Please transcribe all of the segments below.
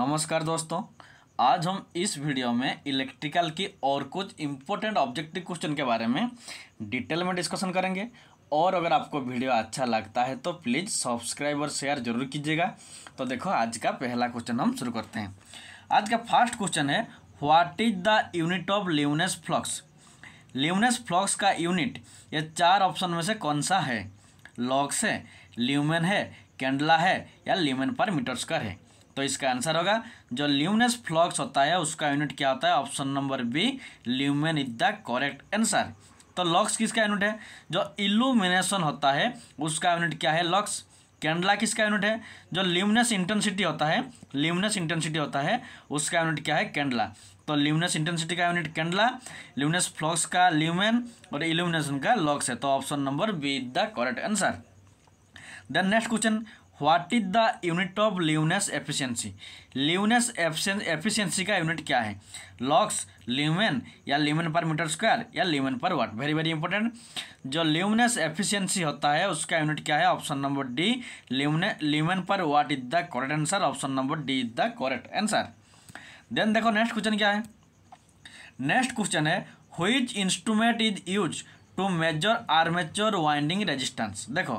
नमस्कार दोस्तों आज हम इस वीडियो में इलेक्ट्रिकल की और कुछ इम्पोर्टेंट ऑब्जेक्टिव क्वेश्चन के बारे में डिटेल में डिस्कशन करेंगे और अगर आपको वीडियो अच्छा लगता है तो प्लीज़ सब्सक्राइब और शेयर जरूर कीजिएगा तो देखो आज का पहला क्वेश्चन हम शुरू करते हैं आज का फर्स्ट क्वेश्चन है what is the unit of luminous flux luminous flux का यूनिट ये चार ऑप्शन में से कौन सा है लॉक्स है ल्यूमेन है कैंडला है या ल्यूमेन पर मीटर का है तो इसका आंसर होगा जो ल्यूमिनस फ्लॉक्स होता है उसका यूनिट क्या होता है option number B lumen is the correct answer तो लॉक्स किसका यूनिट है जो इल्यूमिनेशन होता है उसका यूनिट क्या है लॉक्स कैंडला किसका यूनिट है जो ल्यूमिनस इंटेंसिटी होता है ल्यूमिनस इंटेंसिटी होता है उसका यूनिट क्या है कैंडला तो ल्यूमिनस इंटेंसिटी का यूनिट कैंडला ल्यूमिनस फ्लॉक्स का ल्यूमेन और इल्यूमिनेशन का लॉक्स है तो option number B is the correct answer then next question what is the unit of luminous efficiency luminous efficiency का यूनिट क्या है लॉक्स ल्यूमेन या ल्यूमेन पर मीटर स्क्वायर या lumen per watt very very important जो luminous efficiency होता है उसका unit क्या है option number D lumen lumen per watt is the correct answer option number D is the correct answer then देखो next question क्या है नेक्स्ट क्वेश्चन है which instrument is use to measure armature winding resistance देखो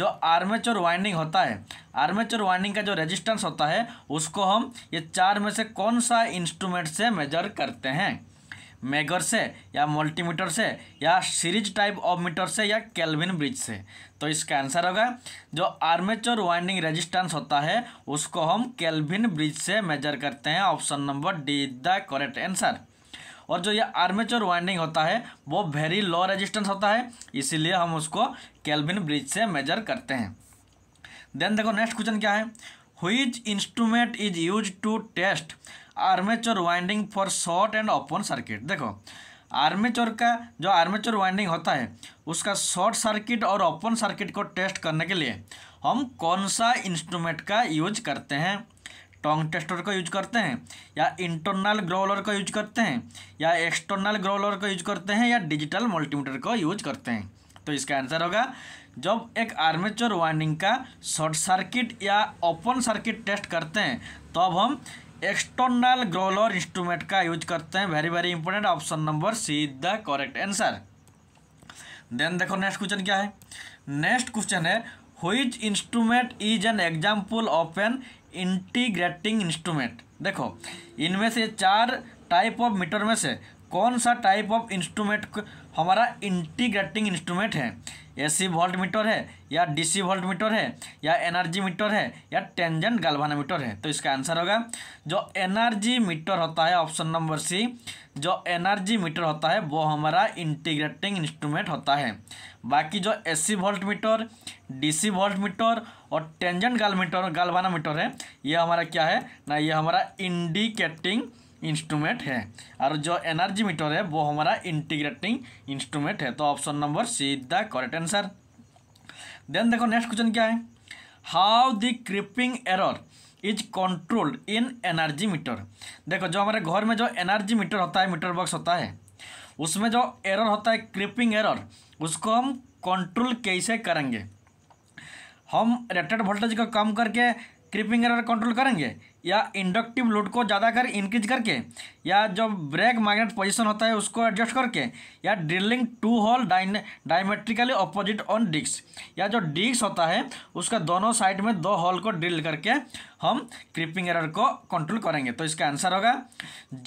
जो armature winding होता है armature winding का जो रेजिस्टेंस होता है उसको हम ये चार में से कौन सा इंस्ट्रूमेंट से मेजर करते हैं मेगर से या मल्टीमीटर से या सीरीज टाइप ऑफ मीटर से या कैलविन ब्रिज से तो इसका आंसर होगा जो आर्मेचर वाइंडिंग रेजिस्टेंस होता है उसको हम कैलविन ब्रिज से मेजर करते हैं option number D is the correct answer और जो ये आर्मेचर वाइंडिंग होता है वो वेरी लो रेजिस्टेंस होता है इसीलिए हम उसको कैलविन ब्रिज से मेजर करते हैं देन देखो नेक्स्ट क्वेश्चन क्या है which instrument is use to test armature winding for short and open circuit देखो आर्मेचर का जो आर्मेचर वाइंडिंग होता है उसका शॉर्ट सर्किट और ओपन सर्किट को टेस्ट करने के लिए हम कौन सा इंस्ट्रूमेंट का यूज करते हैं टोंग टेस्टर का यूज करते हैं या इंटरनल ग्रोलर का यूज करते हैं या एक्सटर्नल ग्रोलर का यूज करते हैं या डिजिटल मल्टीमीटर का यूज करते हैं तो इसका आंसर होगा जब एक आर्मेचर वाइंडिंग का शॉर्ट सर्किट या ओपन सर्किट टेस्ट करते हैं तब तो हम एक्सटर्नल ग्रोलर इंस्ट्रूमेंट का यूज करते हैं very very important option number C the correct answer then देखो नेक्स्ट क्वेश्चन क्या है नेक्स्ट क्वेश्चन है which instrument is an example of an integrating instrument देखो इनमें से चार टाइप ऑफ मीटर में से कौन सा टाइप ऑफ इंस्ट्रूमेंट हमारा इंटीग्रेटिंग इंस्ट्रूमेंट है एसी वोल्ट मीटर है या डीसी वोल्ट मीटर है या एनर्जी मीटर है या टेंजेंट मीटर है तो इसका आंसर होगा जो एनर्जी मीटर होता है ऑप्शन नंबर सी जो एनर्जी मीटर होता है वो हमारा इंटीग्रेटिंग इंस्ट्रूमेंट होता है बाकी जो AC voltmeter DC voltmeter और टेंजेंट गाल मीटर गालवाना मीटर है ये हमारा क्या है ना ये हमारा इंडिकेटिंग इंस्ट्रूमेंट है और जो एनर्जी मीटर है वो हमारा इंटीग्रेटिंग इंस्ट्रूमेंट है तो option number C the correct answer then देखो नेक्स्ट क्वेश्चन क्या है how the creeping error is controlled in energy meter देखो जो हमारे घर में जो एनर्जी मीटर होता है मीटर बॉक्स होता है उसमें जो एरर होता है क्रिपिंग एरर उसको हम कंट्रोल कैसे करेंगे हम रेटेड वोल्टेज को कम करके क्रिपिंग एरर कंट्रोल करेंगे या इंडक्टिव लोड को ज़्यादा कर इंक्रीज करके या जो ब्रेक मैग्नेट पोजीशन होता है उसको एडजस्ट करके या drilling two hole diametrically opposite on disc या जो डिस्क होता है उसका दोनों साइड में दो होल को ड्रिल करके हम क्रिपिंग एरर को कंट्रोल करेंगे तो इसका आंसर होगा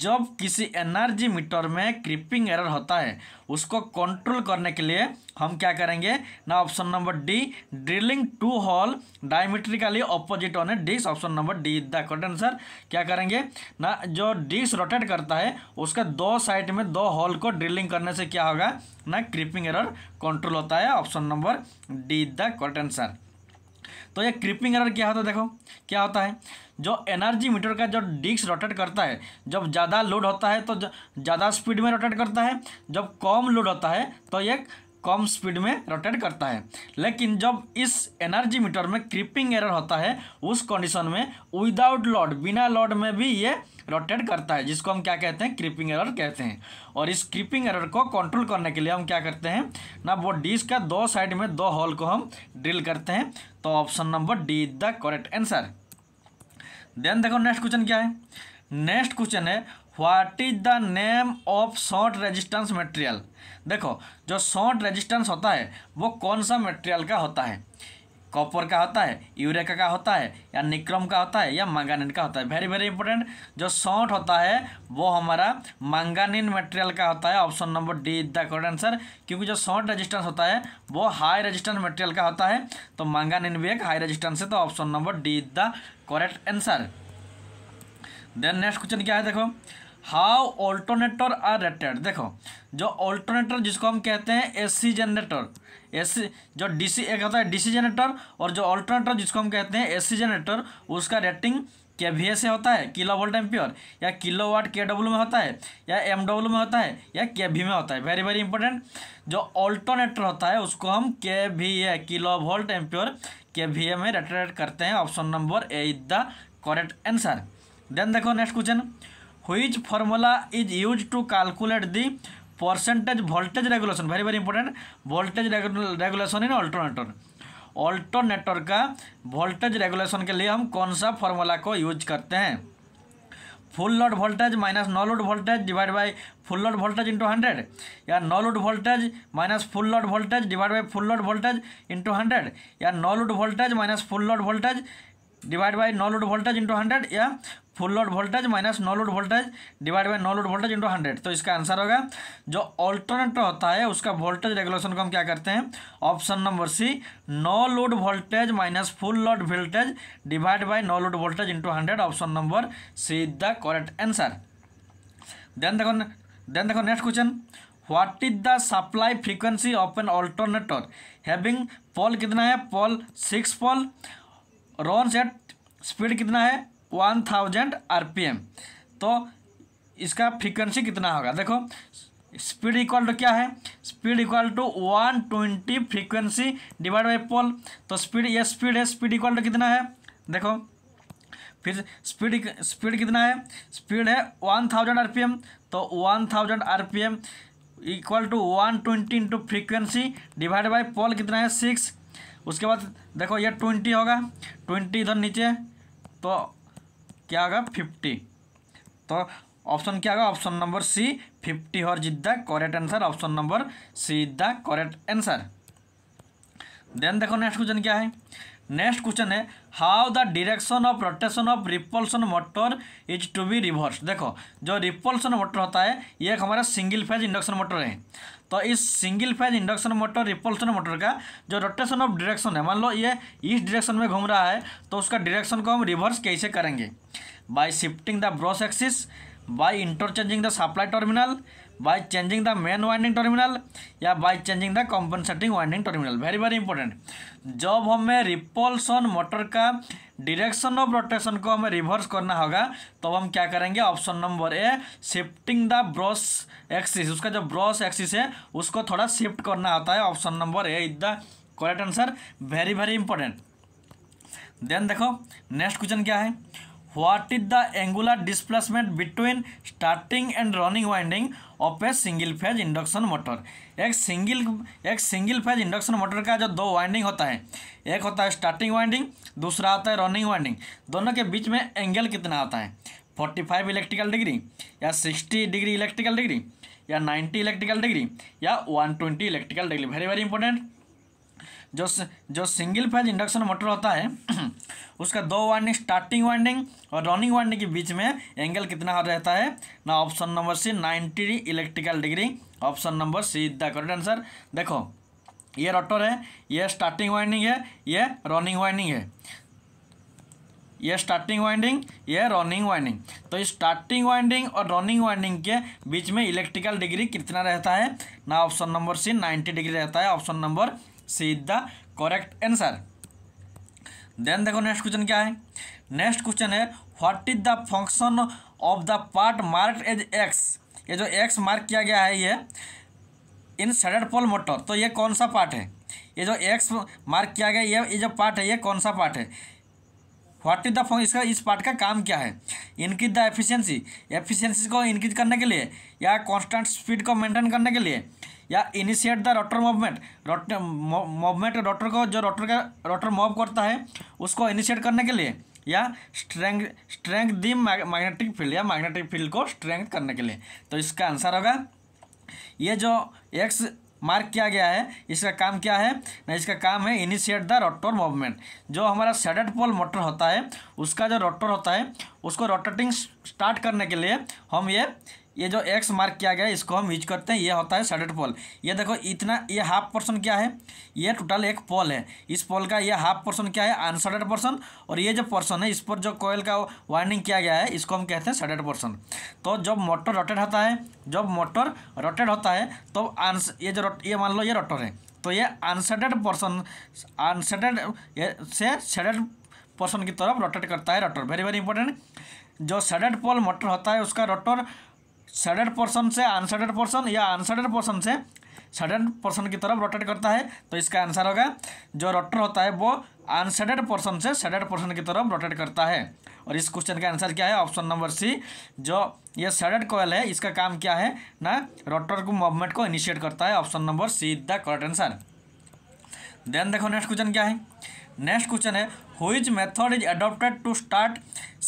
जब किसी एनर्जी मीटर में क्रिपिंग एरर होता है उसको कंट्रोल करने के लिए हम क्या करेंगे ना option number D drilling two hole diametrically opposite on a disc option number D is the answer क्या करेंगे ना जो डिस्क रोटेट करता है उसका दो साइड में दो होल को ड्रिलिंग करने से क्या होगा ना क्रिपिंग एरर कंट्रोल होता है option number D the correct answer तो ये क्रिपिंग एरर क्या होता है देखो क्या होता है जो एनर्जी मीटर का जो डिस्क रोटेट करता है जब ज़्यादा लोड होता है तो ज़्यादा स्पीड में रोटेट करता है जब कम लोड होता है तो ये कम स्पीड में रोटेट करता है लेकिन जब इस एनर्जी मीटर में क्रिपिंग एरर होता है उस कंडीशन में विदाउट लॉड बिना लॉड में भी ये रोटेट करता है जिसको हम क्या कहते हैं क्रिपिंग एरर कहते हैं और इस क्रिपिंग एरर को कंट्रोल करने के लिए हम क्या करते हैं ना वो डिस का दो साइड में दो होल को हम ड्रिल करते हैं तो option number D is the correct answer then देखो नेक्स्ट क्वेश्चन क्या है नेक्स्ट क्वेश्चन है what is the name of short resistance material देखो जो शॉर्ट रेजिस्टेंस होता है वो कौन सा मटेरियल का होता है कॉपर का होता है यूरेका का होता है या निक्रम का होता है या मांगानिन का होता है वेरी वेरी इंपॉर्टेंट जो शॉर्ट होता है वो हमारा मांगानिन मटेरियल का होता है option number D is the correct answer क्योंकि जो शॉर्ट रेजिस्टेंस होता है वो हाई रेजिस्टेंस मटेरियल का होता है तो मांगानिन भी एक हाई रेजिस्टेंस है तो option number D is the correct answer then next question क्या है देखो हाउ ऑल्टरनेटर आर रेटेड देखो जो ऑल्टरनेटर जिसको हम कहते हैं एसी जनरेटर एसी जो डीसी एक होता है डीसी जनरेटर और जो ऑल्टरनेटर जिसको हम कहते हैं एसी जनरेटर उसका रेटिंग के वी से होता है किलो वोल्ट एम्पियर या किलो वाट के डब्ल्यू में होता है या एम डब्ल्यू में होता है या के वी में होता है वेरी वेरी इंपॉर्टेंट जो ऑल्टरनेटर होता है उसको हम K V A kilovolt ampere K V A में रेटेड करते हैं option number A is the correct answer then देखो next question which formula is use to calculate the percentage voltage regulation very very important voltage regu in alternator alternator का voltage regulation के लिए हम कौन सा formula को use करते हैं full load voltage minus no load voltage divide by full load voltage into hundred या no load voltage minus full load voltage divide by full load voltage into hundred या no load voltage minus full load voltage divide by no load voltage into hundred या full load voltage minus no load voltage divide by no load voltage into hundred तो इसका answer होगा जो alternator होता है उसका voltage regulation को हम क्या करते हैं option number C no load voltage minus full load voltage divide by no load voltage into hundred option number C is the correct answer then देखो देन देखो next question what is the supply frequency of an alternator having pole कितना है pole six pole run at speed कितना है one thousand R P M तो इसका frequency कितना होगा देखो स्पीड इक्वल टू क्या है speed equal to one twenty frequency divide by pole तो स्पीड ये स्पीड है स्पीड इक्वल टू कितना है देखो फिर स्पीड स्पीड कितना है स्पीड है one thousand R P M तो one thousand R P M equal to one twenty into frequency divide by pole कितना है सिक्स उसके बाद देखो ये ट्वेंटी होगा ट्वेंटी इधर नीचे तो क्या होगा फिफ्टी तो ऑप्शन क्या होगा ऑप्शन नंबर सी फिफ्टी हॉर is the correct answer option number C is the correct answer then देखो नेक्स्ट क्वेश्चन क्या है नेक्स्ट क्वेश्चन है how the direction of rotation of repulsion motor is to be reverse देखो जो repulsion motor होता है ये एक हमारा सिंगल फेज इंडक्शन मोटर है तो इस single phase induction motor repulsion motor का जो रोटेशन ऑफ डायरेक्शन है मान लो ये इस डायरेक्शन में घूम रहा है तो उसका डायरेक्शन को हम रिवर्स कैसे करेंगे by shifting the brush axis by interchanging the supply terminal by changing the main winding terminal या by changing the compensating winding terminal very very important जब हमें रिपोल्सन मोटर का डायरेक्शन ऑफ रोटेशन को हमें reverse करना होगा तो हम क्या करेंगे option number A shifting the brush axis उसका जो ब्रॉस एक्सिस है उसको थोड़ा शिफ्ट करना आता है option number A is the correct answer very very important then देखो नेक्स्ट क्वेश्चन क्या है what is the angular displacement between starting and running winding of a single phase induction motor एक सिंगल एक single phase induction motor का जो दो winding होता है एक होता है स्टार्टिंग वाइंडिंग दूसरा होता है रनिंग वाइंडिंग दोनों के बीच में एंगल कितना होता है 45 इलेक्ट्रिकल डिग्री या 60 डिग्री इलेक्ट्रिकल डिग्री या 90 इलेक्ट्रिकल डिग्री या 120 electrical degree very very important जो जो सिंगल फेज इंडक्शन मोटर होता है उसका दो वाइंडिंग स्टार्टिंग वाइंडिंग और रनिंग वाइंडिंग के बीच में एंगल कितना रहता है ना option number C ninety electrical degree option number C the correct answer देखो ये रोटर है ये स्टार्टिंग वाइंडिंग है ये रनिंग वाइंडिंग है यह स्टार्टिंग वाइंडिंग यह रनिंग वाइंडिंग तो इस स्टार्टिंग वाइंडिंग और रनिंग वाइंडिंग के बीच में इलेक्ट्रिकल डिग्री कितना रहता है ना ऑप्शन नंबर सी 90 डिग्री रहता है option number C is the correct answer then देखो नेक्स्ट क्वेश्चन क्या है नेक्स्ट क्वेश्चन है what is the function of the part mark as X ये जो एक्स मार्क किया गया है ये इन सडर पोल मोटर तो ये कौन सा पार्ट है ये जो एक्स मार्क किया गया ये ये जो पार्ट है ये कौन सा पार्ट है व्हाट इज द इसका इस पार्ट का काम क्या है इनक्रीज द एफिशिएंसी एफिशिएंसी को इंक्रीज करने के लिए या कांस्टेंट स्पीड को मेंटेन करने के लिए या initiate the rotor movement rotor movement rotor को जो रोटर का रोटर मूव करता है उसको इनिशिएट करने के लिए या strength strength the magnetic field या मैग्नेटिक फील्ड को स्ट्रेंथ करने के लिए तो इसका आंसर होगा ये जो एक्स मार्क किया गया है इसका काम क्या है ना इसका काम है इनिशिएट द रोटर मूवमेंट जो हमारा सेडेड पोल मोटर होता है उसका जो रोटर होता है उसको रोटेटिंग स्टार्ट करने के लिए हम ये ये जो एक्स मार्क किया गया इसको हम यूज करते हैं ये होता है सडेड पोल ये देखो इतना ये हाफ पर्सन क्या है ये टोटल एक पोल है इस पोल का ये हाफ पर्सन क्या है अनसडेड पर्सन और ये जो पर्सन है इस पर जो कोयल का वाइंडिंग किया गया है इसको हम कहते हैं सडेड पर्सन तो जब मोटर रोटेड होता है जब मोटर रोटेड होता है तो आंस ये जो ये मान लो ये रोटर है तो ये अनसडेड पोर्सन अनसडेड से सेडेड पोर्सन की तरफ रोटेट करता है रोटर वेरी वेरी इंपॉर्टेंट जो सेडेड पोल मोटर होता है उसका रोटर सडेड पर्सन से अनसडेड पर्सन या अनसडेड पर्सन से सडेड पर्सन की तरफ रोटेट करता है तो इसका आंसर होगा जो रोटर होता है वो अनसडेड पर्सन से सडेड पर्सन की तरफ रोटेट करता है और इस क्वेश्चन का आंसर क्या है ऑप्शन नंबर सी जो ये सडेड कोयल है इसका काम क्या है ना रोटर को मूवमेंट को इनिशिएट करता है option number C the correct answer then देखो नेक्स्ट क्वेश्चन क्या है नेक्स्ट क्वेश्चन है which method is adopted to start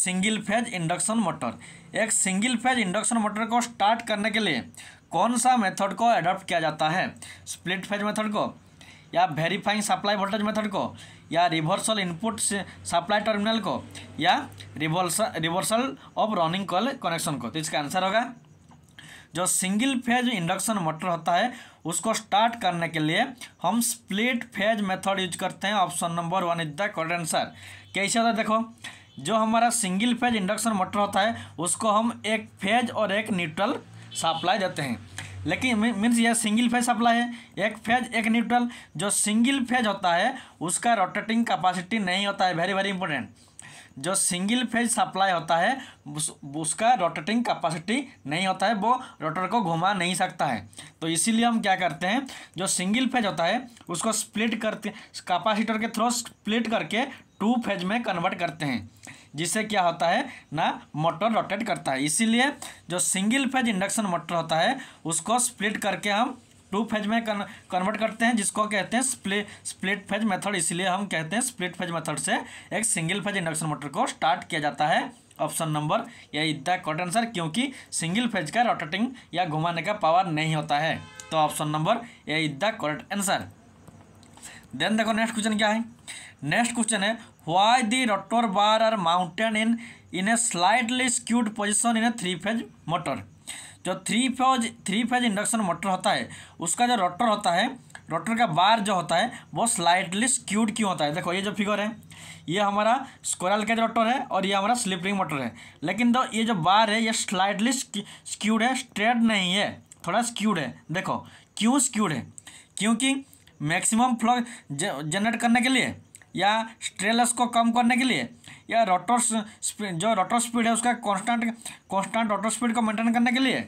single phase induction motor एक सिंगल फेज इंडक्शन मोटर को स्टार्ट करने के लिए कौन सा मेथड को अडॉप्ट किया जाता है स्प्लिट फेज मेथड को या वेरीफाइंग सप्लाई वोल्टेज मेथड को या रिवर्सल इनपुट सप्लाई टर्मिनल को या reversal reversal of running coil connection को तो इसका आंसर होगा जो सिंगल फेज इंडक्शन मोटर होता है उसको स्टार्ट करने के लिए हम स्प्लिट फेज मेथड यूज करते हैं option number one is the correct answer कैसे होता है देखो जो हमारा सिंगल फेज इंडक्शन मोटर होता है उसको हम एक फेज और एक न्यूट्रल सप्लाई देते हैं लेकिन मीन्स यह सिंगल फेज सप्लाई है एक फेज एक न्यूट्रल जो सिंगल फेज होता है उसका रोटेटिंग कैपेसिटी नहीं होता है वेरी वेरी इंपॉर्टेंट जो सिंगल फेज सप्लाई होता है उस, उसका रोटेटिंग कैपेसिटी नहीं होता है वो रोटर को घुमा नहीं सकता है तो इसीलिए हम क्या करते हैं जो सिंगल फेज होता है उसको स्प्लिट करते कैपेसिटर के थ्रू स्प्लिट करके टू फेज में कन्वर्ट करते हैं जिससे क्या होता है ना मोटर रोटेट करता है इसीलिए जो सिंगल फेज इंडक्शन मोटर होता है उसको स्प्लिट करके हम टू फेज में कन्वर्ट करते हैं जिसको कहते हैं स्प्लिट स्प्लिट फेज मेथड इसलिए हम कहते हैं स्प्लिट फेज मेथड से एक सिंगल फेज इंडक्शन मोटर को स्टार्ट किया जाता है ऑप्शन नंबर या इतना कॉट आंसर क्योंकि सिंगल फेज का रोटेटिंग या घुमाने का पावर नहीं होता है तो ऑप्शन नंबर या द करेक्ट आंसर देन देखो नेक्स्ट क्वेश्चन क्या है नेक्स्ट क्वेश्चन है why the rotor bar are mounted in in a slightly skewed position in a three phase motor जो three phase three phase induction motor होता है उसका जो rotor होता है रोटर का बार जो होता है वो स्लाइटली स्क्यूड क्यों होता है देखो ये जो फिगर है ये हमारा स्कोरल केज रोटर है और ये हमारा स्लिपरिंग मोटर है लेकिन दो ये जो बार है ये स्लाइटली स्क्यूड है स्ट्रेट नहीं है थोड़ा स्क्यूड है देखो क्यों स्क्यूड है क्योंकि मैक्सिमम फ्लो जनरेट करने के लिए या स्ट्रेलस को कम करने के लिए या रोटर स्पीड जो रोटर स्पीड है उसका कांस्टेंट कांस्टेंट रोटर स्पीड को मेंटेन करने के लिए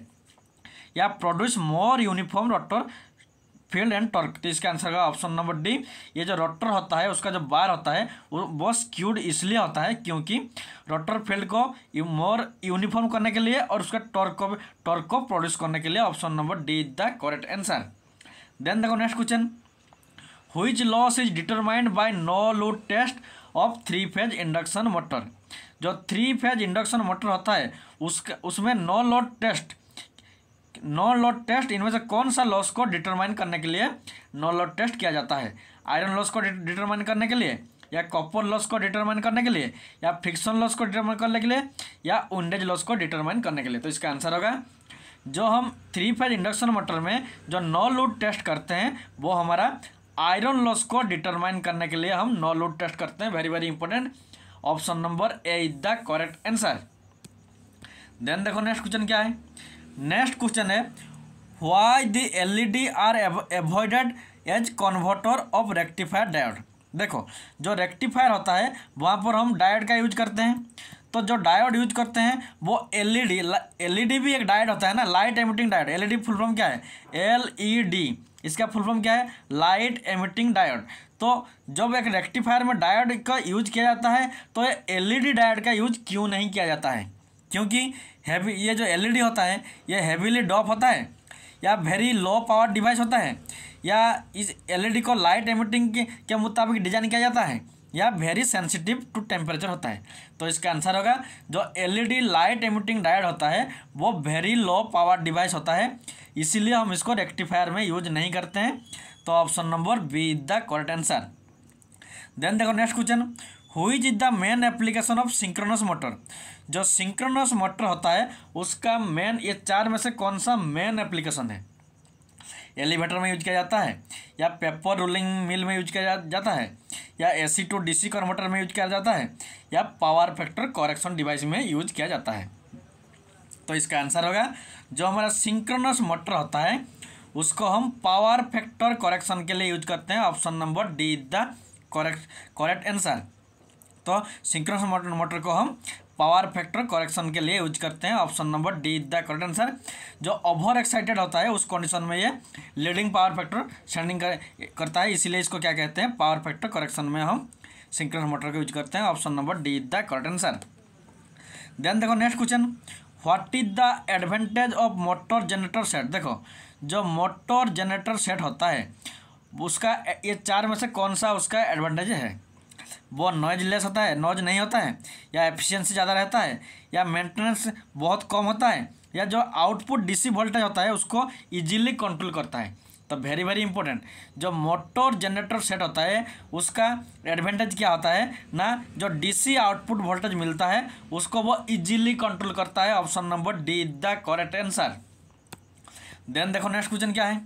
या produce more uniform rotor field and torque तो इसका आंसर का ऑप्शन नंबर डी ये जो रोटर होता है उसका जो बार होता है वो बहुत स्क्यूड इसलिए होता है क्योंकि रोटर फील्ड को मोर यूनिफॉर्म करने के लिए और उसका टॉर्क को टॉर्क को प्रोड्यूस करने के लिए option number D is the correct answer then देखो next question which loss is determined by no load test of three phase induction motor जो थ्री फेज इंडक्शन मोटर होता है उसका उसमें no load test no load test इनमें से कौन सा लॉस को डिटरमाइन करने के लिए नो लोड टेस्ट किया जाता है आयरन लॉस को डिटरमाइन करने के लिए या कॉपर लॉस को डिटरमाइन करने के लिए या फ्रिक्शन लॉस को डिटरमाइन करने के लिए या उंडेज लॉस को डिटरमाइन करने के लिए तो इसका आंसर होगा जो हम थ्री फेज इंडक्शन मोटर में जो नो लोड टेस्ट करते हैं वो हमारा आयरन लॉस को डिटरमाइन करने के लिए हम नो लोड टेस्ट करते हैं very very important option number A is the correct answer then देखो नेक्स्ट क्वेश्चन क्या है नेक्स्ट क्वेश्चन है why the L E D are avoided as converter of rectifier diode देखो जो रेक्टिफायर होता है वहाँ पर हम डायोड का यूज करते हैं तो जो डायोड यूज करते हैं वो एलईडी एलईडी e e भी एक डायोड होता है ना light emitting diode LED full form क्या है एलईडी इसका फुल फॉर्म क्या है लाइट एमिटिंग डायोड तो जब एक रेक्टिफायर में डायोड का यूज किया जाता है तो एलईडी डायोड e का यूज क्यों नहीं किया जाता है क्योंकि हैवी ये जो एलईडी e होता है ये हैवीली डॉप होता है या वेरी लो पावर डिवाइस होता है या इस एलईडी e को लाइट एमिटिंग के, के मुताबिक डिजाइन किया जाता है या वेरी सेंसिटिव टू टेम्परेचर होता है तो इसका आंसर होगा जो एलईडी लाइट एमिटिंग डायड होता है वो वेरी लो पावर डिवाइस होता है इसीलिए हम इसको रेक्टिफायर में यूज नहीं करते हैं तो option number B is the correct answer then देखो next question which is the main application of synchronous motor जो सिंक्रोनस मोटर होता है उसका मेन ये चार में से कौन सा मेन एप्लीकेशन है एलिवेटर में यूज किया जाता है या पेपर रोलिंग मिल में यूज किया जा, जाता है या एसी टू डीसी कन्वर्टर में यूज किया जाता है या पावर फैक्टर कॉरेक्शन डिवाइस में यूज किया जाता है तो इसका आंसर होगा जो हमारा सिंक्रोनस मोटर होता है उसको हम पावर फैक्टर कॉरेक्शन के लिए यूज करते हैं option number D is the correct correct answer तो सिंक्रोनस मोटर को हम पावर फैक्टर करेक्शन के लिए यूज करते हैं option number D is the correct answer जो ओवर एक्साइटेड होता है उस कंडीशन में ये लीडिंग पावर फैक्टर सेंडिंग कर, करता है इसीलिए इसको क्या कहते हैं पावर फैक्टर करेक्शन में हम सिंक्रोनस मोटर का यूज करते हैं option number D is the correct answer then देखो next question what is the advantage of motor generator set देखो जो मोटर जनरेटर सेट होता है उसका ये चार में से कौन सा उसका एडवांटेज है वो नॉइज लेस होता है नॉइज नहीं होता है या एफिशिएंसी ज़्यादा रहता है या मेंटेनेंस बहुत कम होता है या जो आउटपुट डीसी वोल्टेज होता है उसको इजीली कंट्रोल करता है तो वेरी वेरी इंपॉर्टेंट जो मोटर जनरेटर सेट होता है उसका एडवांटेज क्या होता है ना जो डीसी आउटपुट वोल्टेज मिलता है उसको वो इजीली कंट्रोल करता है option number D is the correct answer then देखो नेक्स्ट क्वेश्चन क्या है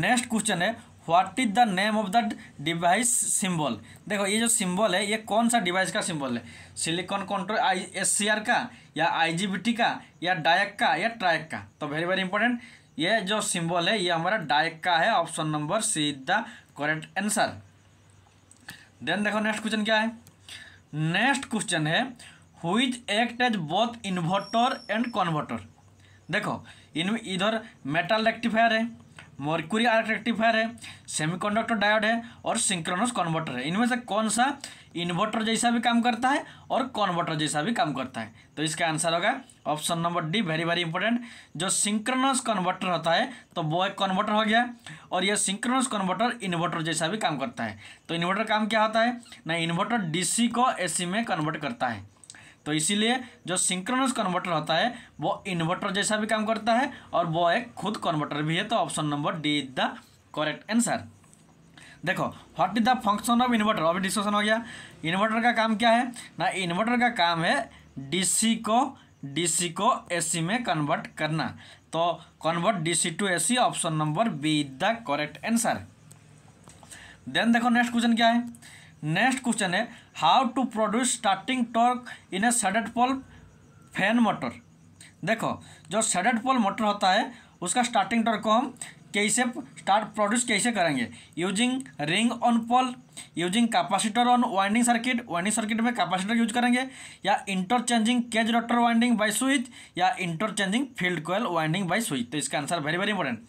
नेक्स्ट क्वेश्चन है what is the name of the device symbol देखो ये जो सिंबल है ये कौन सा डिवाइस का सिंबल है सिलिकॉन कंट्रोल आई एस का या आई का या डायक का या ट्रायक का तो वेरी वेरी इंपॉर्टेंट ये जो सिंबल है ये हमारा डायक का है option number C is the correct answer then देखो नेक्स्ट क्वेश्चन क्या है नेक्स्ट क्वेश्चन है which act as both inverter and converter देखो इन इधर मेटल रेक्टिफायर है मर्क्यूरी आर्क रेक्टिफायर है सेमीकंडक्टर डायोड है और सिंक्रोनस कन्वर्टर है इनमें से कौन सा इन्वर्टर जैसा भी काम करता है और कन्वर्टर जैसा भी काम करता है तो इसका आंसर होगा option number D very very important जो सिंक्रोनस कन्वर्टर होता है तो वो एक कन्वर्टर हो गया और यह सिंक्रोनस कन्वर्टर इन्वर्टर जैसा भी काम करता है तो इन्वर्टर काम क्या होता है ना इन्वर्टर डी को ए में कन्वर्ट करता है तो इसीलिए जो सिंक्रोनस कन्वर्टर होता है वो इन्वर्टर जैसा भी काम करता है और वो एक खुद कन्वर्टर भी है तो option number D is the correct answer देखो what is the function of inverter अभी डिस्कशन हो गया इन्वर्टर का काम क्या है ना इन्वर्टर का काम है डीसी को डीसी को एसी में कन्वर्ट करना तो convert DC to AC option number B is the correct answer then देखो नेक्स्ट क्वेश्चन क्या है नेक्स्ट क्वेश्चन है how to produce starting torque in a shaded pole fan motor देखो जो सडेड पॉल मोटर होता है उसका स्टार्टिंग टॉर्क को हम कैसे स्टार्ट प्रोड्यूस कैसे करेंगे using ring on pole using capacitor on winding circuit winding circuit में कैपेसिटर यूज करेंगे या interchanging cage rotor winding by switch या interchanging field coil winding by switch तो इसका आंसर वेरी वेरी इंपॉर्टेंट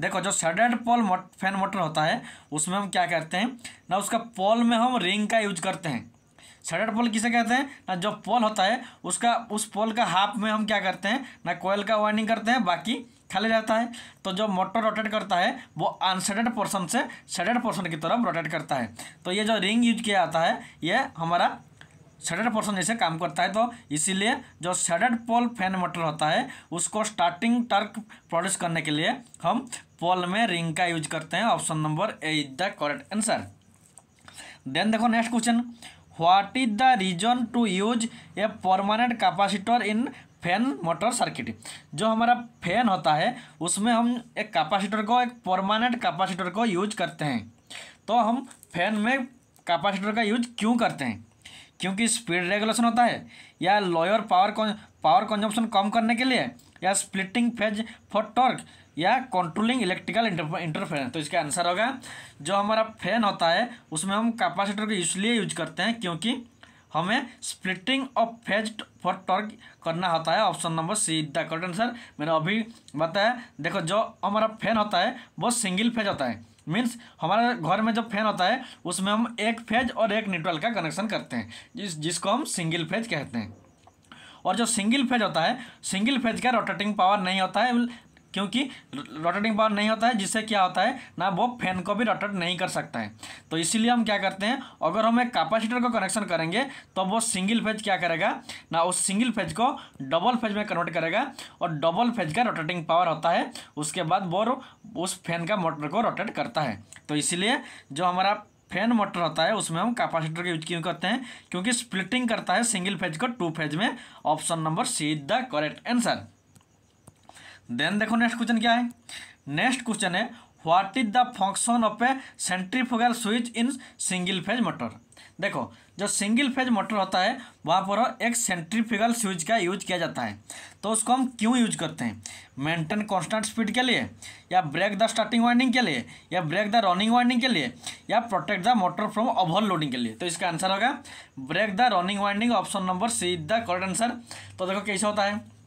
देखो जो सडेंट पोल मोट, फैन मोटर होता है उसमें हम क्या करते हैं ना उसका पोल में हम रिंग का यूज करते हैं सडेंट पोल किसे कहते हैं ना जो पोल होता है उसका उस पोल का हाफ में हम क्या करते हैं ना कोयल का वाइंडिंग करते हैं बाकी खाली रहता है तो जो मोटर रोटेट करता है वो अनसेडेड पोर्सन से सेडेड पोर्सन की तरफ रोटेट करता है तो ये जो रिंग यूज किया जाता है ये हमारा सेडेड पोर्सन जैसे काम करता है तो इसीलिए जो सेडेड पोल फैन मोटर होता है उसको स्टार्टिंग टर्क प्रोड्यूस करने के लिए हम पोल में रिंग का यूज करते हैं option number A is the correct answer then देखो next question what is the reason to use a permanent capacitor in fan motor circuit जो हमारा फैन होता है उसमें हम एक कैपेसिटर को एक परमानेंट कैपेसिटर को यूज करते हैं तो हम फैन में कैपेसिटर का यूज क्यों करते हैं क्योंकि स्पीड रेगुलेशन होता है या लोअर पावर पावर कंजम्पशन कम करने के लिए या स्प्लिटिंग फेज फॉर टॉर्क या कंट्रोलिंग इलेक्ट्रिकल इंटरफेरेंस तो इसका आंसर होगा जो हमारा फैन होता है उसमें हम कैपेसिटर को इसलिए यूज करते हैं क्योंकि हमें splitting of phase for torque करना होता है option number C the correct answer मैंने अभी बताया देखो जो हमारा फैन होता है वो सिंगल फेज होता है मीन्स हमारे घर में जो फैन होता है उसमें हम एक फेज और एक न्यूट्रल का कनेक्शन करते हैं जिस जिसको हम सिंगल फेज कहते हैं और जो सिंगल फेज होता है सिंगल फेज का रोटेटिंग पावर नहीं होता है क्योंकि रोटेटिंग पावर नहीं होता है जिससे क्या होता है ना वो फैन को भी रोटेट नहीं कर सकता है तो इसीलिए हम क्या करते हैं अगर हम एक कैपेसिटर को कनेक्शन करेंगे तो वो सिंगल फेज क्या करेगा ना उस सिंगल फेज को डबल फेज में कन्वर्ट करेगा और डबल फेज का रोटेटिंग पावर होता है उसके बाद वो उस फैन का मोटर को रोटेट करता है तो इसीलिए जो हमारा फैन मोटर होता है उसमें हम कैपेसिटर का यूज क्यों करते हैं क्योंकि स्प्लिटिंग करता है सिंगल फेज को टू फेज में option number C the correct answer then देखो नेक्स्ट क्वेश्चन क्या है नेक्स्ट क्वेश्चन है what is the function of a centrifugal switch in single phase motor देखो जो सिंगल फेज मोटर होता है वहाँ पर एक सेंट्रीफ्यूगल स्विच का यूज किया जाता है तो उसको हम क्यों यूज करते हैं मेंटेन कांस्टेंट स्पीड के लिए या ब्रेक द स्टार्टिंग वाइंडिंग के लिए या ब्रेक द रनिंग वाइंडिंग के लिए या protect the motor from overloading के लिए तो इसका आंसर होगा break the running winding option number C is the correct answer तो देखो कैसे होता है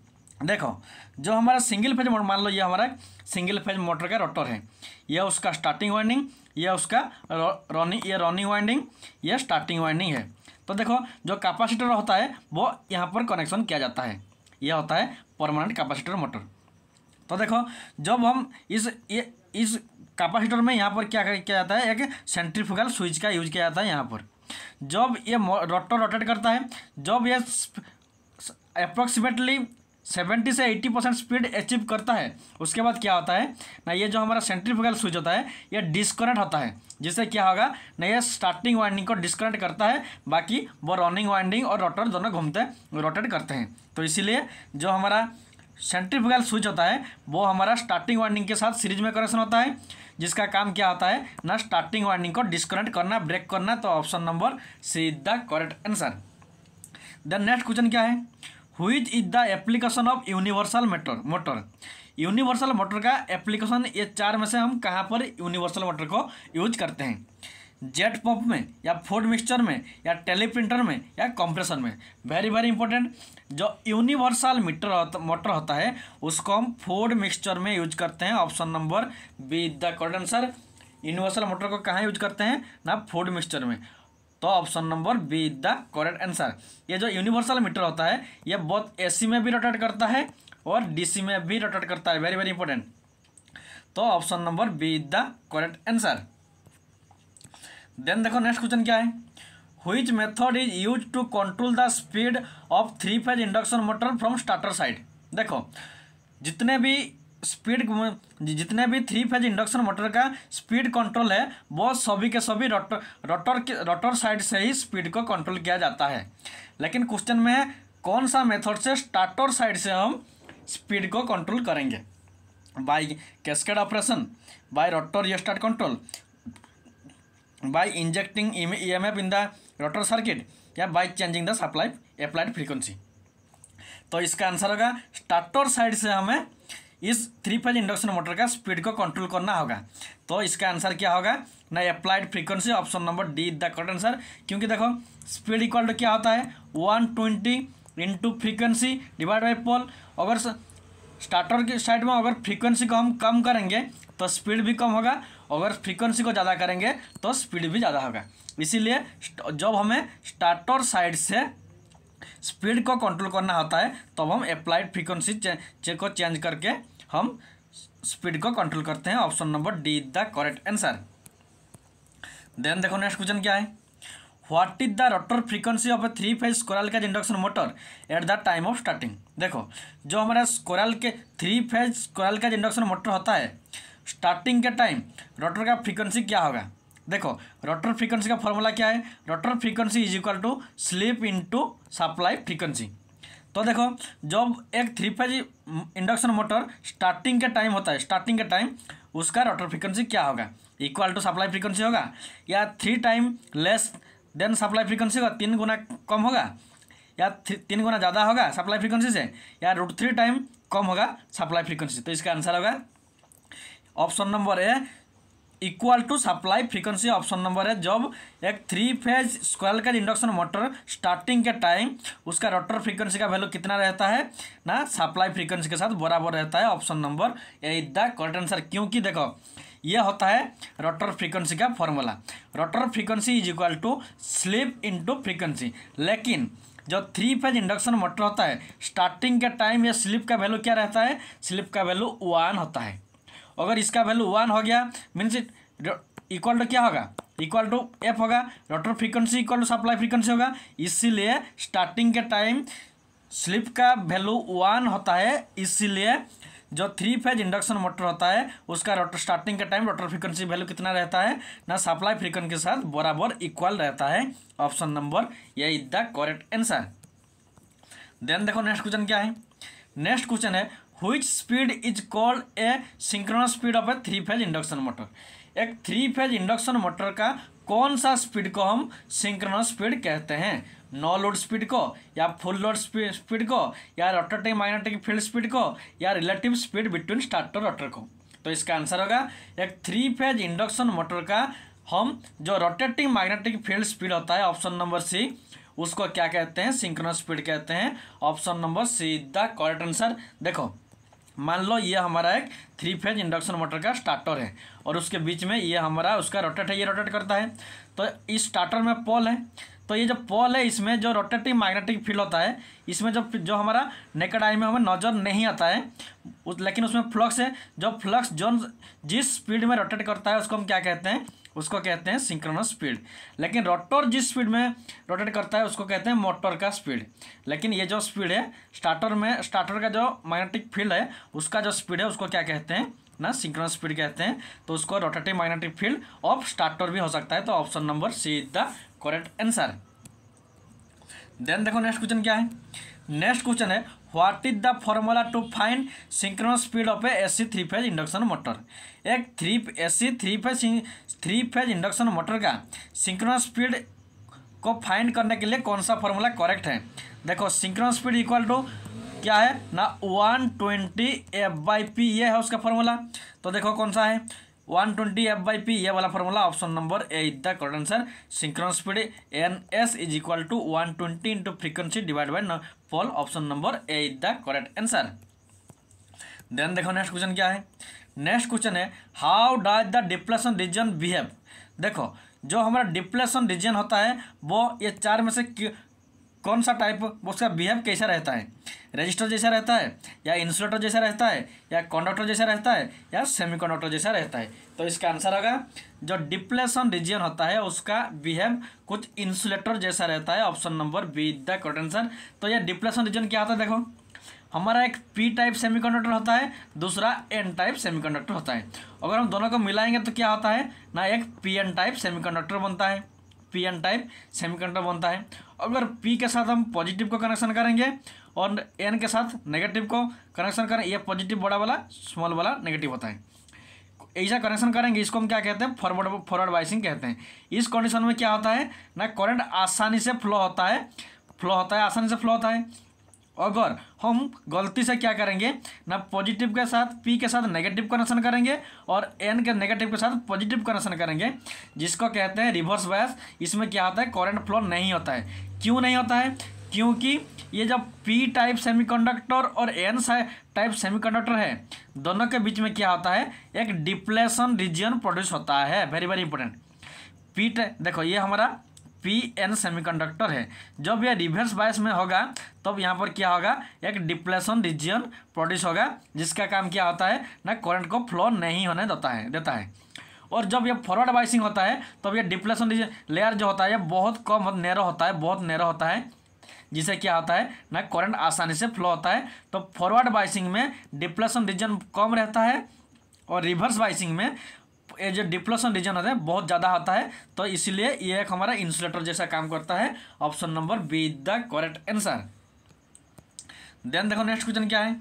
देखो जो हमारा सिंगल फेज मोटर मान लो ये हमारा सिंगल फेज मोटर का रोटर है यह उसका स्टार्टिंग वाइंडिंग यह उसका रनिंग ये रनिंग वाइंडिंग यह स्टार्टिंग वाइंडिंग है तो देखो जो कैपेसिटर होता है वो यहाँ पर कनेक्शन किया जाता है यह होता है परमानेंट कैपेसिटर मोटर तो देखो जब हम इस ये इस कैपेसिटर में यहाँ पर क्या किया जाता है एक सेंट्रीफ्यूगल स्विच का यूज किया जाता है यहाँ पर जब ये रोटर रोटेट करता है जब ये अप्रोक्सीमेटली सेवेंटी से एट्टी परसेंट स्पीड अचीव करता है उसके बाद क्या होता है ना ये जो हमारा सेंट्रीफ्यूगल स्विच होता है ये डिस्कनेक्ट होता है जिससे क्या होगा ना ये स्टार्टिंग वाइंडिंग को डिस्कनेक्ट करता है बाकी वो रनिंग वाइंडिंग और रोटर दोनों घूमते रोटेट करते हैं तो इसीलिए जो हमारा सेंट्रिफिकल स्विच होता है वो हमारा स्टार्टिंग वाइंडिंग के साथ सीरीज में कनेक्शन होता है जिसका काम क्या होता है ना स्टार्टिंग वाइंडिंग को डिस्कनेक्ट करना ब्रेक करना तो option number C the correct answer then next question क्या है which is the application of universal motor motor universal motor का एप्लीकेशन ये चार में से हम कहाँ पर यूनिवर्सल मोटर को यूज करते हैं जेट पंप में या फूड मिक्सचर में या टेलीप्रिंटर में या कंप्रेसर में वेरी वेरी इंपॉर्टेंट जो यूनिवर्सल मीटर मोटर होता है उसको हम फूड मिक्सचर में यूज करते हैं option number B the correct answer universal motor को कहाँ यूज करते हैं ना फूड मिक्सचर में तो option number B is the correct answer ये जो यूनिवर्सल मीटर होता है ये बहुत एसी में भी रोटेट करता है और डीसी में भी रोटेट करता है वेरी वेरी इंपॉर्टेंट तो option number B is the correct answer then देखो नेक्स्ट क्वेश्चन क्या है which method is use to control the speed of three phase induction motor from starter side देखो जितने भी स्पीड जितने भी थ्री फेज इंडक्शन मोटर का speed control है वो सभी के सभी रोटर रोटर के रोटर साइड से ही स्पीड को कंट्रोल किया जाता है लेकिन क्वेश्चन में है कौन सा मेथड से स्टार्टर साइड से हम स्पीड को कंट्रोल करेंगे by cascade operation by rotor start control by injecting E M F in the rotor circuit या by changing the supply applied frequency तो इसका आंसर होगा स्टार्टर साइड से हमें इस थ्री फेज इंडक्शन मोटर का स्पीड को कंट्रोल करना होगा तो इसका आंसर क्या होगा ना applied frequency option number D is the correct answer क्योंकि देखो स्पीड इक्वल टू क्या होता है one twenty into frequency divide by pole अगर स्टार्टर की साइड में अगर फ्रीक्वेंसी को हम कम करेंगे तो स्पीड भी कम होगा अगर फ्रीक्वेंसी को ज़्यादा करेंगे तो स्पीड भी ज़्यादा होगा इसीलिए जब हमें स्टार्टर साइड से स्पीड को कंट्रोल करना होता है तब तो हम अप्लाइड फ्रीक्वेंसी चे, चे, को चेंज करके हम स्पीड को कंट्रोल करते हैं option number D is the correct answer then देखो नेक्स्ट क्वेश्चन क्या है what is the rotor frequency of a three phase squirrel cage induction motor at the time of starting देखो जो हमारा स्कोरल के three phase squirrel cage induction motor होता है starting के टाइम रोटर का फ्रीक्वेंसी क्या होगा देखो रोटर फ्रीक्वेंसी का फॉर्मूला क्या है rotor frequency is equal to slip into supply frequency तो देखो जब एक three phase induction motor starting के टाइम होता है स्टार्टिंग के टाइम उसका रोटर फ्रीक्वेंसी क्या होगा इक्वल टू सप्लाई फ्रीक्वेंसी होगा या three time less than supply frequency होगा तीन गुना कम होगा या तीन गुना ज़्यादा होगा सप्लाई फ्रीक्वेंसी से या रूट थ्री टाइम कम होगा सप्लाई फ्रीक्वेंसी तो इसका आंसर होगा option number A equal to supply frequency option number है जब एक थ्री फेज स्क्वायर का इंडक्शन मोटर स्टार्टिंग के टाइम उसका रोटर फ्रीक्वेंसी का वैल्यू कितना रहता है ना सप्लाई फ्रीक्वेंसी के साथ बराबर रहता है option number A is the correct answer क्योंकि देखो ये होता है रोटर फ्रीक्वेंसी का formula rotor frequency is equal to slip into frequency लेकिन जो थ्री फेज इंडक्शन मोटर होता है स्टार्टिंग के टाइम ये स्लिप का वैल्यू क्या रहता है स्लिप का वैल्यू वन होता है अगर इसका वैल्यू वन हो गया मीन्स इक्वल टू क्या होगा इक्वल टू एफ होगा rotor frequency equal to supply frequency होगा इसीलिए स्टार्टिंग के टाइम स्लिप का वैल्यू वन होता है इसीलिए जो थ्री फेज इंडक्शन मोटर होता है उसका रोटर स्टार्टिंग के टाइम रोटर फ्रीक्वेंसी वैल्यू कितना रहता है ना सप्लाई फ्रीक्वेंसी के साथ बराबर इक्वल रहता है ऑप्शन नंबर ये is the correct answer then देखो नेक्स्ट क्वेश्चन क्या है नेक्स्ट क्वेश्चन है which speed is called a synchronous speed of a three phase induction motor एक थ्री फेज इंडक्शन मोटर का कौन सा स्पीड को हम सिंक्रोनस स्पीड कहते हैं नो लोड स्पीड को या फुल लोड स्पीड को या रोटेटिंग मैग्नेटिक फील्ड स्पीड को या relative speed between starter rotor को तो इसका आंसर होगा एक थ्री फेज इंडक्शन मोटर का हम जो रोटेटिंग मैग्नेटिक फील्ड स्पीड होता है ऑप्शन नंबर सी उसको क्या कहते हैं सिंक्रोनस स्पीड कहते हैं option number C the correct answer देखो मान लो ये हमारा एक थ्री फेज इंडक्शन मोटर का स्टार्टर है और उसके बीच में ये हमारा उसका रोटेट है ये रोटेट करता है तो इस स्टार्टर में पोल है तो ये जो पोल है इसमें जो रोटेटिंग मैग्नेटिक फील्ड होता है इसमें जो जो हमारा नेकड आई में हमें नज़र नहीं आता है उस, लेकिन उसमें फ्लक्स है जो फ्लक्स जो जिस स्पीड में रोटेट करता है उसको हम क्या कहते हैं उसको कहते हैं सिंक्रोनस स्पीड लेकिन रोटर जिस स्पीड में रोटेट करता है उसको कहते हैं मोटर का स्पीड लेकिन ये जो स्पीड है स्टार्टर में स्टार्टर का जो मैग्नेटिक फील्ड है उसका जो स्पीड है उसको क्या कहते हैं ना सिंक्रोनस स्पीड कहते हैं तो उसको rotative magnetic field of starter भी हो सकता है तो option number C is the correct answer then देखो नेक्स्ट क्वेश्चन क्या है नेक्स्ट क्वेश्चन है what is the formula to find synchronous speed of a AC three phase induction motor एक three AC three phase three phase induction motor का synchronous speed को find करने के लिए कौन सा फॉर्मूला करेक्ट है देखो सिंक्रोनस स्पीड इक्वल टू क्या है ना one twenty F by P ये है उसका फॉर्मूला तो देखो कौन सा है one twenty F by P ये वाला formula option number A is the correct answer synchronous speed N S is equal to one twenty into frequency divide by pole option number A is the correct answer then देखो next question क्या है next question है how does the depletion region behave देखो जो हमारा depletion region होता है वो ये चार में से कौन सा टाइप उसका बिहेव कैसा रहता है रजिस्टर जैसा रहता है या इंसुलेटर जैसा रहता है या कंडक्टर जैसा रहता है या सेमीकंडक्टर जैसा रहता है तो इसका आंसर होगा जो डिप्लेशन रीजन होता है उसका बिहेव कुछ इंसुलेटर जैसा रहता है option number B the correct answer तो यह डिप्लेशन रीजन क्या होता है देखो हमारा एक पी टाइप सेमी होता है दूसरा एन टाइप सेमी होता है अगर हम दोनों को मिलाएंगे तो क्या होता है ना एक पी एन टाइप सेमी बनता है पी एन टाइप सेमीकंडक्टर बनता है अगर पी के साथ हम पॉजिटिव को कनेक्शन करेंगे और एन के साथ नेगेटिव को कनेक्शन करें यह पॉजिटिव बड़ा वाला स्मॉल वाला नेगेटिव होता है ऐसा कनेक्शन करेंगे इसको हम क्या कहते हैं फॉरवर्ड फॉरवर्ड वाइसिंग कहते हैं इस कंडीशन में क्या होता है ना करंट आसानी से फ्लो होता है फ्लो होता है आसानी से फ्लो होता है अगर हम गलती से क्या करेंगे ना पॉजिटिव के साथ पी के साथ नेगेटिव कनेक्शन करेंगे और एन के नेगेटिव के साथ पॉजिटिव कनेक्शन करेंगे जिसको कहते हैं रिवर्स बायस इसमें क्या होता है करंट फ्लो नहीं होता है क्यों नहीं होता है क्योंकि ये जब पी टाइप सेमीकंडक्टर और एन टाइप सेमीकंडक्टर है दोनों के बीच में क्या होता है एक डिप्लेशन रीजन प्रोड्यूस होता है वेरी वेरी इंपॉर्टेंट पी देखो ये हमारा पी एन कंडक्टर है जब यह रिवर्स बायस में होगा तब तो यहाँ पर क्या होगा एक डिप्लेशन रीजियन प्रोड्यूस होगा जिसका काम क्या होता है ना करंट को फ्लो नहीं होने देता है देता है और जब यह फॉरवर्ड बाइसिंग होता है तब तो यह डिप्लेशन रीजन लेयर जो होता है यह बहुत कम नेरो होता है बहुत नेरो होता है जिसे क्या होता है ना करंट आसानी से फ्लो होता है तो फॉरवर्ड बाइसिंग में डिप्लेशन रीजन कम रहता है और रिवर्स बाइसिंग में ये जो डिप्लोसन रीजन होता है बहुत ज़्यादा होता है तो इसलिए ये एक हमारा इंसुलेटर जैसा काम करता है option number B the correct answer then देखो नेक्स्ट क्वेश्चन क्या है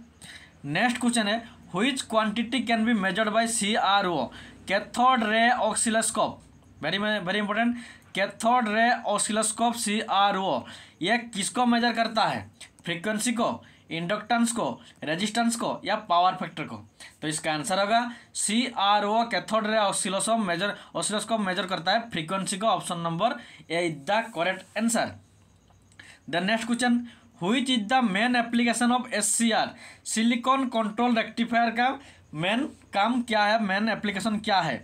नेक्स्ट क्वेश्चन है which quantity can be measured by C R O cathode ray oscilloscope very very important cathode ray oscilloscope C R ओ यह किसको major करता है frequency को inductance को रेजिस्टेंस को या पावर फैक्टर को तो इसका आंसर होगा C R O cathode ray oscilloscope measure oscilloscope measure करता है फ्रीक्वेंसी को option number A is the correct answer the next question which is the main application of S C R silicon control rectifier का main काम क्या है main application क्या है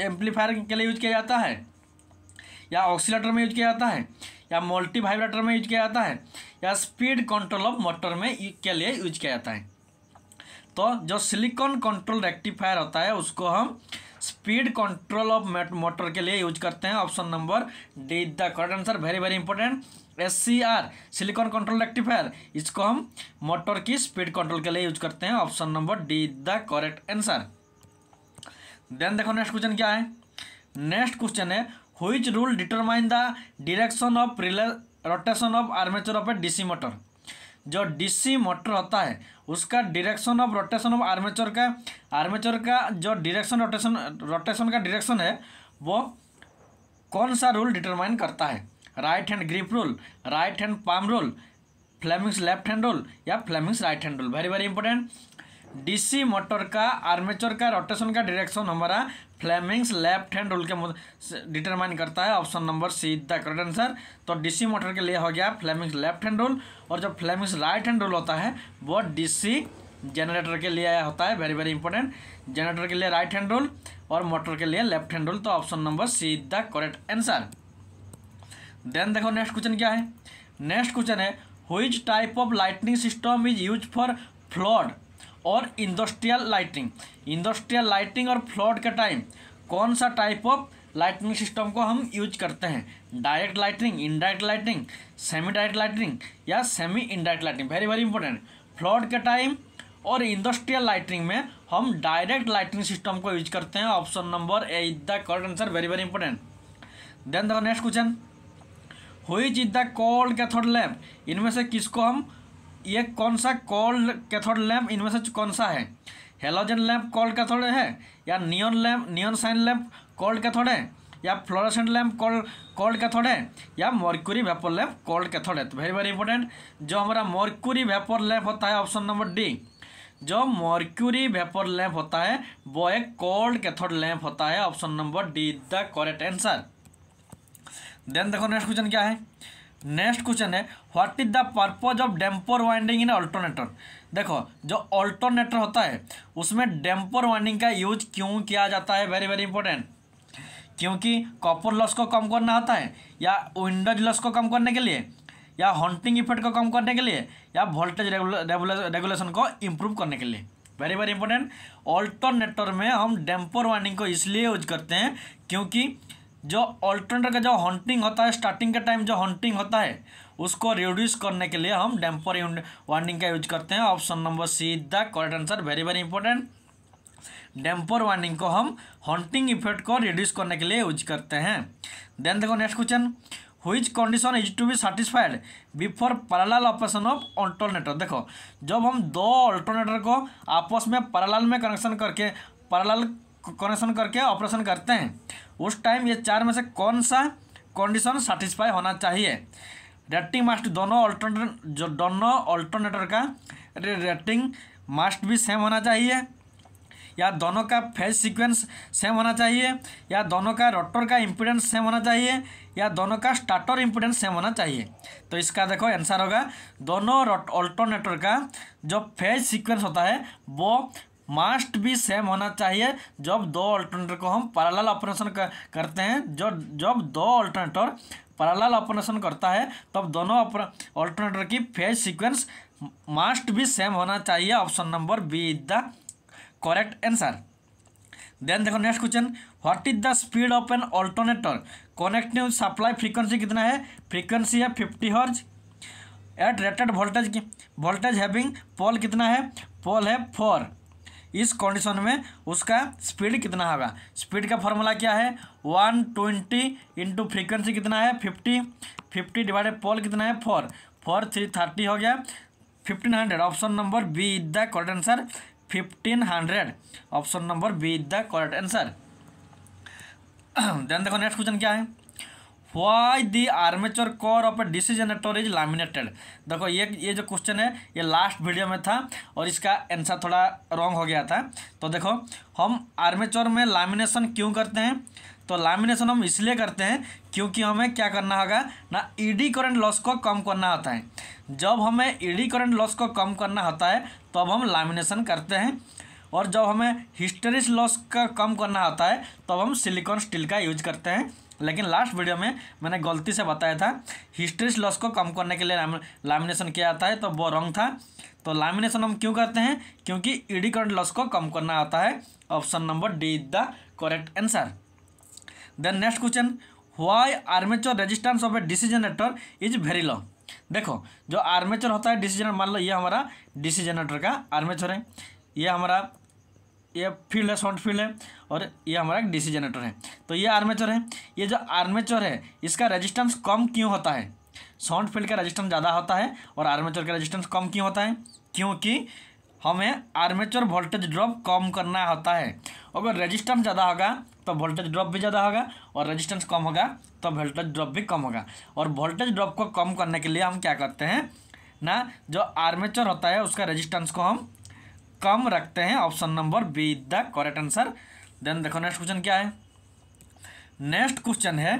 amplifier के लिए यूज किया जाता है या ऑक्सीटर में यूज किया जाता है या मल्टी वाइब्रेटर में यूज किया जाता है या स्पीड कंट्रोल ऑफ मोटर में के लिए यूज किया जाता है तो जो सिलिकॉन कंट्रोल रेक्टिफायर होता है उसको हम स्पीड कंट्रोल ऑफ मोटर के लिए यूज करते हैं option number D is the correct answer very very important S C R silicon control rectifier इसको हम मोटर की स्पीड कंट्रोल के लिए यूज करते हैं option number D is the correct answer then देखो नेक्स्ट क्वेश्चन क्या है नेक्स्ट क्वेश्चन है rule determine the direction of relay rotation of armature of a DC motor जो डीसी मोटर होता है उसका direction of rotation of armature का armature का जो डिरेक्शन रोटेशन रोटेशन का डिरेक्शन है वो कौन सा रूल डिटरमाइन करता है right hand grip rule right hand palm rule Fleming's left hand rule या Fleming's right hand rule very very important DC motor का आर्मेचर का रोटेशन का डायरेक्शन हमारा फ्लेमिंग्स लेफ्ट हैंड रूल के डिटरमाइन करता है option number C the correct answer तो DC motor के लिए हो गया फ्लेमिंग्स लेफ्ट हैंड रूल और जो फ्लेमिंग्स राइट हैंड रूल होता है वो डीसी जनरेटर के लिए होता है वेरी वेरी इंपॉर्टेंट जनरेटर के लिए राइट हैंड रूल और मोटर के लिए लेफ्ट हैंड रूल तो option number C the correct answer then देखो नेक्स्ट क्वेश्चन क्या है नेक्स्ट क्वेश्चन है which type of lightning system is use for flood और इंडस्ट्रियल लाइटिंग इंडस्ट्रियल लाइटिंग और फ्लड के टाइम कौन सा टाइप ऑफ लाइटिंग सिस्टम को हम यूज करते हैं direct lighting indirect lighting semi direct lighting या semi indirect lighting very very important flood के टाइम और इंडस्ट्रियल लाइटिंग में हम डायरेक्ट लाइटिंग सिस्टम को यूज करते हैं option number A is the correct answer very very important then the next question which is the cold cathode lamp इनमें से किसको हम ये कौन सा कॉल कैथोड लैम्प इनमें से कौन सा है हेलोजन लैम्प कोल्ड कैथोड है या neon lamp neon sign lamp cold cathode है या fluorescent lamp cold cold cathode है या mercury vapour lamp cold cathode है तो वेरी वेरी इंपॉर्टेंट जो हमारा मॉर्क्यूरी वेपर लैम्प होता है ऑप्शन नंबर डी जो मॉर्क्यूरी वेपर लैम्प होता है वो एक कोल्ड कैथोड लैम्प होता है option number D the correct answer then देखो नेक्स्ट क्वेश्चन क्या है नेक्स्ट क्वेश्चन है what is the purpose of damper winding in alternator देखो जो अल्टरनेटर होता है उसमें डेम्पर वाइंडिंग का यूज क्यों किया जाता है वेरी वेरी इंपॉर्टेंट क्योंकि कॉपर लॉस को कम करना होता है या विंडोज लॉस को कम करने के लिए या हॉन्टिंग इफेक्ट को कम करने के लिए या वोल्टेज रेगुलेशन को इम्प्रूव करने के लिए वेरी वेरी इंपॉर्टेंट ऑल्टरनेटर में हम डेम्पर वाइंडिंग को इसलिए यूज करते हैं क्योंकि जो ऑल्टरनेटर का जो हॉन्टिंग होता है स्टार्टिंग के टाइम जो हॉन्टिंग होता है उसको रिड्यूस करने के लिए हम डैम्पर वार्निंग का यूज करते हैं option number C the correct answer very very important damper winding को हम हॉन्टिंग इफेक्ट को रिड्यूस करने के लिए यूज करते हैं देन देखो next question which condition is to be satisfied before parallel operation of alternator देखो जब हम दो ऑल्टरनेटर को आपस में पैरेलल में कनेक्शन करके पैरेलल कनेक्शन करके ऑपरेशन करते हैं उस टाइम ये चार में से कौन सा कंडीशन सेटिस्फाई होना चाहिए रेटिंग मास्ट दोनों अल्टरनेटर जो दोनों अल्टरनेटर का रेटिंग मास्ट भी सेम होना चाहिए या दोनों का फेज सीक्वेंस सेम होना चाहिए या दोनों का रोटर का इम्पिडेंस सेम होना चाहिए या दोनों का स्टार्टर इम्पिडेंस सेम होना चाहिए तो इसका देखो आंसर होगा दोनों अल्टरनेटर का जो फेज सीक्वेंस होता है वो मास्ट भी सेम होना चाहिए जब दो अल्टरनेटर को हम पैराल ऑपरेशन करते हैं जो जब दो अल्टरनेटर पैराल ऑपरेशन करता है तब दोनों अल्टरनेटर की फेज सीक्वेंस मास्ट भी सेम होना चाहिए option number B is the correct answer then देखो next question what is the speed of an alternator connected supply frequency कितना है फ्रीक्वेंसी है fifty hertz at rated voltage voltage having pole कितना है पोल है फोर इस कंडीशन में उसका स्पीड कितना होगा स्पीड का फॉर्मूला क्या है वन ट्वेंटी इंटू फ्रिक्वेंसी कितना है फिफ्टी फिफ्टी डिवाइडेड पोल कितना है फोर फोर थ्री थर्टी हो गया fifteen hundred option number B is the correct answer fifteen hundred option number B is the correct answer then देखो next question क्या है why the armature core of a DC generator is laminated देखो ये ये जो question है ये last video में था और इसका आंसर थोड़ा रॉन्ग हो गया था तो देखो हम आर्मेचर में लामिनेशन क्यों करते हैं तो लामिनेशन हम इसलिए करते हैं क्योंकि हमें क्या करना होगा ना ईडी करंट लॉस को कम करना होता है जब हमें ईडी करंट लॉस को कम करना होता है तब तो हम लैमिनेशन करते हैं और जब हमें हिस्टेरिस लॉस का कम करना होता है तब तो हम सिलिकॉन स्टील का यूज करते हैं लेकिन लास्ट वीडियो में मैंने गलती से बताया था हिस्ट्रिस लॉस को कम करने के लिए लामिनेशन किया जाता है तो वो रॉन्ग था तो लामिनेशन हम क्यों करते हैं क्योंकि ईडी करंट लॉस को कम करना आता है option number D is the correct answer then next question why armature resistance of a DC generator is very low देखो जो आर्मेचर होता है जनरेटर मान लो ये हमारा डिसीजनेटर का आर्मेचर है ये हमारा ये फील्ड है शॉर्ट फील्ड है और ये हमारा डीसी जनरेटर है तो ये आर्मेचर है ये जो आर्मेचर है इसका रेजिस्टेंस कम क्यों होता है शॉर्ट फील्ड का रेजिस्टेंस ज़्यादा होता है और आर्मेचर का रेजिस्टेंस कम क्यों होता है क्योंकि हमें आर्मेचर वोल्टेज ड्रॉप कम करना होता है अगर रेजिस्टेंस ज़्यादा होगा तो वोल्टेज ड्रॉप भी ज़्यादा होगा और रेजिस्टेंस कम होगा तो वोल्टेज ड्रॉप भी कम होगा और वोल्टेज ड्रॉप को कम करने के लिए हम क्या करते हैं ना जो आर्मेचर होता है उसका रेजिस्टेंस को हम कम रखते हैं option number B the correct answer then देखो नेक्स्ट क्वेश्चन क्या है नेक्स्ट क्वेश्चन है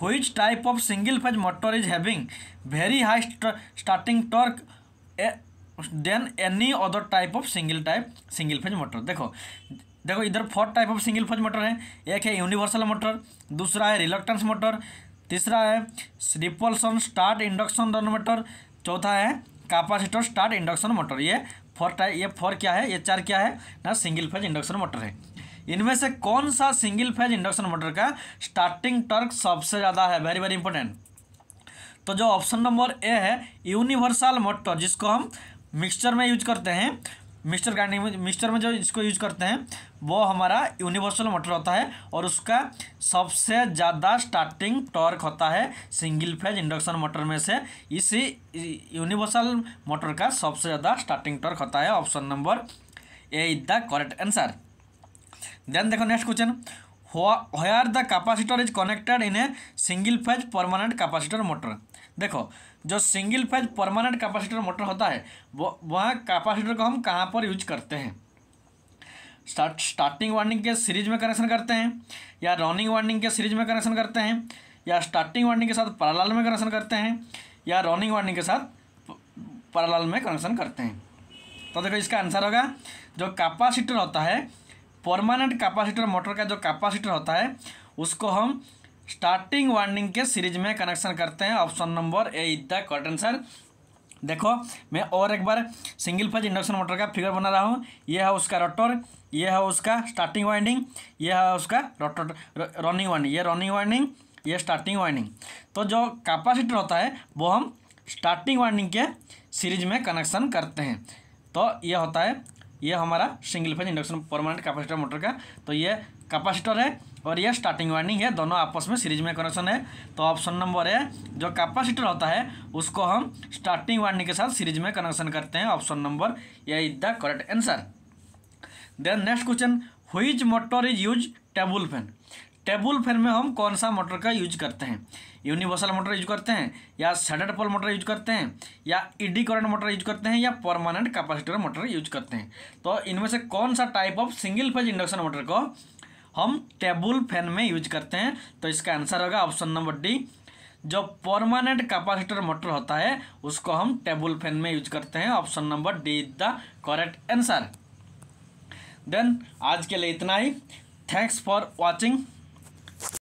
which type of single phase motor is having very high starting torque than any other type of single type single phase motor देखो देखो इधर fourth type of single phase motor है एक है universal motor दूसरा है reluctance motor तीसरा है repulsion start induction run motor चौथा है कैपेसिटर स्टार्ट इंडक्शन मोटर ये फोर टाइप ये फोर क्या है ये चार क्या है ना सिंगल फेज इंडक्शन मोटर है इनमें से कौन सा सिंगल फेज इंडक्शन मोटर का स्टार्टिंग टर्क सबसे ज़्यादा है वेरी वेरी इंपॉर्टेंट तो जो ऑप्शन नंबर ए है यूनिवर्सल मोटर जिसको हम मिक्सचर में यूज करते हैं मिस्टर ग्राइंडिंग में मिक्सचर में जो इसको यूज करते हैं वो हमारा यूनिवर्सल मोटर होता है और उसका सबसे ज़्यादा स्टार्टिंग टॉर्क होता है सिंगल फेज इंडक्शन मोटर में से इसी यूनिवर्सल मोटर का सबसे ज़्यादा स्टार्टिंग टॉर्क होता है option number A is the correct answer then देखो next question are the capacitor is connected in a single phase permanent capacitor motor देखो जो single phase permanent capacitor motor होता है वो वह कैपेसिटर को हम कहाँ पर यूज करते हैं स्टार्ट स्टार्टिंग वार्निंग के सीरीज में कनेक्शन करते हैं या रनिंग वार्निंग के सीरीज में कनेक्शन करते हैं या स्टार्टिंग वार्निंग के साथ पैरालाल में कनेक्शन करते हैं या रनिंग वार्निंग के साथ पैरालाल में कनेक्शन करते हैं तो देखो इसका आंसर होगा जो कैपासिटर होता है परमानेंट कैपासीटर मोटर का जो कैपासिटर होता है उसको हम स्टार्टिंग वार्निंग के सीरीज में कनेक्शन करते हैं option number A is the correct answer देखो मैं और एक बार सिंगल फेज इंडक्शन मोटर का फिगर बना रहा हूँ यह है उसका रोटर यह है उसका स्टार्टिंग वाइंडिंग यह है उसका रोटर रनिंग वाइंडिंग यह रनिंग वाइंडिंग यह स्टार्टिंग वाइंडिंग तो जो कैपेसिटर होता है वो हम स्टार्टिंग वाइंडिंग के सीरीज में कनेक्शन करते हैं तो यह होता है यह हमारा single phase induction permanent capacitor motor का तो यह कैपेसिटर है और ये स्टार्टिंग वाइंडिंग है दोनों आपस में सीरीज में कनेक्शन है तो ऑप्शन नंबर है जो कैपेसिटर होता है उसको हम स्टार्टिंग वाइंडिंग के साथ सीरीज में कनेक्शन करते हैं ऑप्शन नंबर ये is the correct answer then next question which motor is use table fan table fan में हम कौन सा मोटर का यूज करते हैं यूनिवर्सल मोटर यूज करते हैं या सडर पोल मोटर यूज करते हैं या ईडी करंट मोटर यूज करते हैं या परमानेंट कैपेसिटर मोटर यूज करते हैं तो इनमें से कौन सा type of single phase induction motor को हम टेबल फैन में यूज करते हैं तो इसका आंसर होगा ऑप्शन नंबर डी जो परमानेंट कैपेसिटर मोटर होता है उसको हम टेबल फैन में यूज करते हैं option number D is the correct answer then आज के लिए इतना ही थैंक्स फॉर वॉचिंग